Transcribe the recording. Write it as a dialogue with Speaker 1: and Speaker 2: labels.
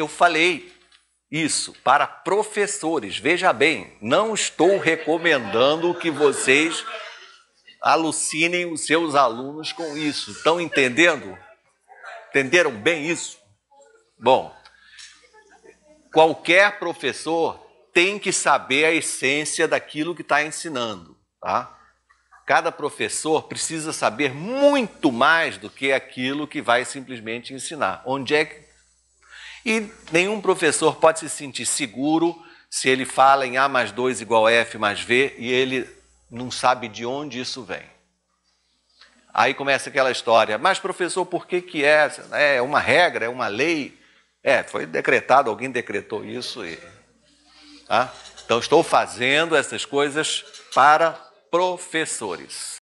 Speaker 1: eu falei isso para professores. Veja bem, não estou recomendando que vocês alucinem os seus alunos com isso. Estão entendendo? Entenderam bem isso? Bom, qualquer professor tem que saber a essência daquilo que está ensinando, tá? Cada professor precisa saber muito mais do que aquilo que vai simplesmente ensinar. Onde é que e nenhum professor pode se sentir seguro se ele fala em A mais 2 igual a F mais V e ele não sabe de onde isso vem. Aí começa aquela história, mas professor, por que, que é? É uma regra, é uma lei? É, foi decretado, alguém decretou isso. E, tá? Então, estou fazendo essas coisas para professores.